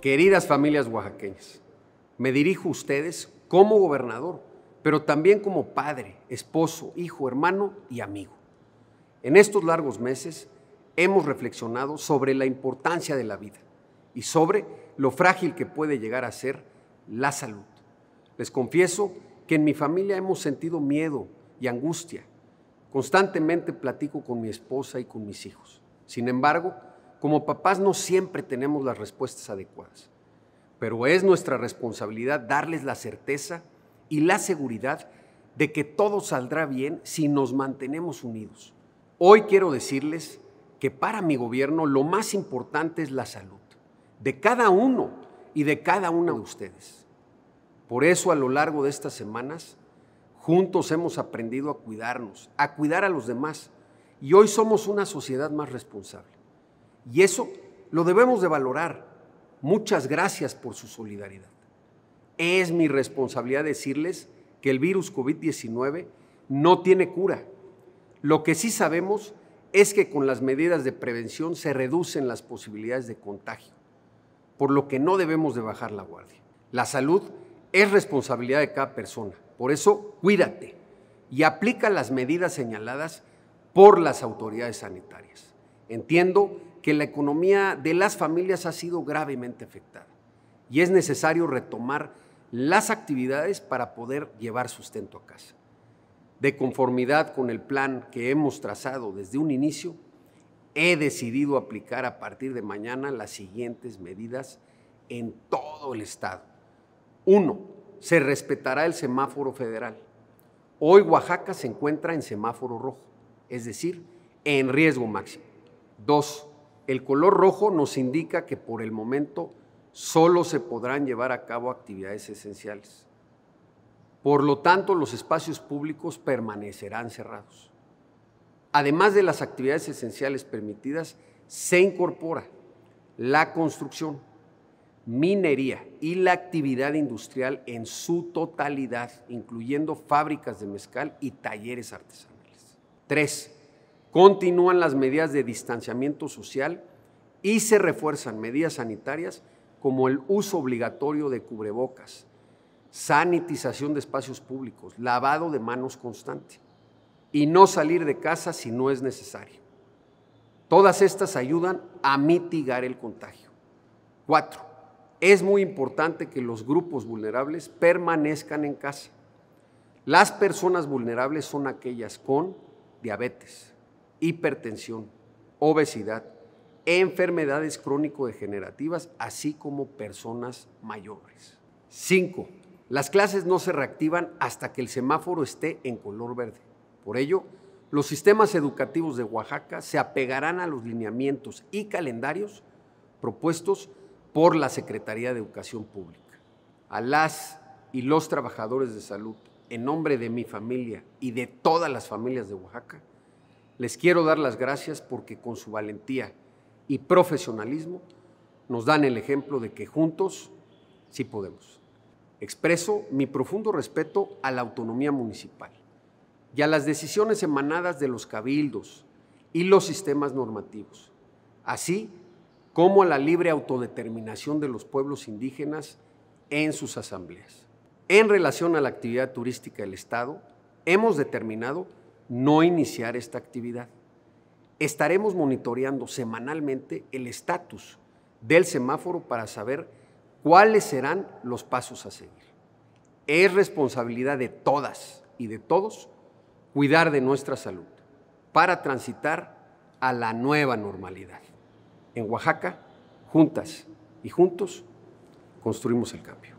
Queridas familias oaxaqueñas, me dirijo a ustedes como gobernador, pero también como padre, esposo, hijo, hermano y amigo. En estos largos meses hemos reflexionado sobre la importancia de la vida y sobre lo frágil que puede llegar a ser la salud. Les confieso que en mi familia hemos sentido miedo y angustia. Constantemente platico con mi esposa y con mis hijos. Sin embargo, como papás no siempre tenemos las respuestas adecuadas, pero es nuestra responsabilidad darles la certeza y la seguridad de que todo saldrá bien si nos mantenemos unidos. Hoy quiero decirles que para mi gobierno lo más importante es la salud de cada uno y de cada una de ustedes. Por eso a lo largo de estas semanas, juntos hemos aprendido a cuidarnos, a cuidar a los demás y hoy somos una sociedad más responsable. Y eso lo debemos de valorar. Muchas gracias por su solidaridad. Es mi responsabilidad decirles que el virus COVID-19 no tiene cura. Lo que sí sabemos es que con las medidas de prevención se reducen las posibilidades de contagio, por lo que no debemos de bajar la guardia. La salud es responsabilidad de cada persona, por eso cuídate y aplica las medidas señaladas por las autoridades sanitarias. Entiendo que la economía de las familias ha sido gravemente afectada y es necesario retomar las actividades para poder llevar sustento a casa. De conformidad con el plan que hemos trazado desde un inicio, he decidido aplicar a partir de mañana las siguientes medidas en todo el Estado. Uno, se respetará el semáforo federal. Hoy Oaxaca se encuentra en semáforo rojo, es decir, en riesgo máximo. Dos, el color rojo nos indica que por el momento solo se podrán llevar a cabo actividades esenciales. Por lo tanto, los espacios públicos permanecerán cerrados. Además de las actividades esenciales permitidas, se incorpora la construcción, minería y la actividad industrial en su totalidad, incluyendo fábricas de mezcal y talleres artesanales. Tres, Continúan las medidas de distanciamiento social y se refuerzan medidas sanitarias como el uso obligatorio de cubrebocas, sanitización de espacios públicos, lavado de manos constante y no salir de casa si no es necesario. Todas estas ayudan a mitigar el contagio. Cuatro, es muy importante que los grupos vulnerables permanezcan en casa. Las personas vulnerables son aquellas con diabetes, hipertensión, obesidad, enfermedades crónico-degenerativas, así como personas mayores. 5. Las clases no se reactivan hasta que el semáforo esté en color verde. Por ello, los sistemas educativos de Oaxaca se apegarán a los lineamientos y calendarios propuestos por la Secretaría de Educación Pública. A las y los trabajadores de salud, en nombre de mi familia y de todas las familias de Oaxaca, les quiero dar las gracias porque con su valentía y profesionalismo nos dan el ejemplo de que juntos sí podemos. Expreso mi profundo respeto a la autonomía municipal y a las decisiones emanadas de los cabildos y los sistemas normativos, así como a la libre autodeterminación de los pueblos indígenas en sus asambleas. En relación a la actividad turística del Estado, hemos determinado no iniciar esta actividad. Estaremos monitoreando semanalmente el estatus del semáforo para saber cuáles serán los pasos a seguir. Es responsabilidad de todas y de todos cuidar de nuestra salud para transitar a la nueva normalidad. En Oaxaca, juntas y juntos, construimos el cambio.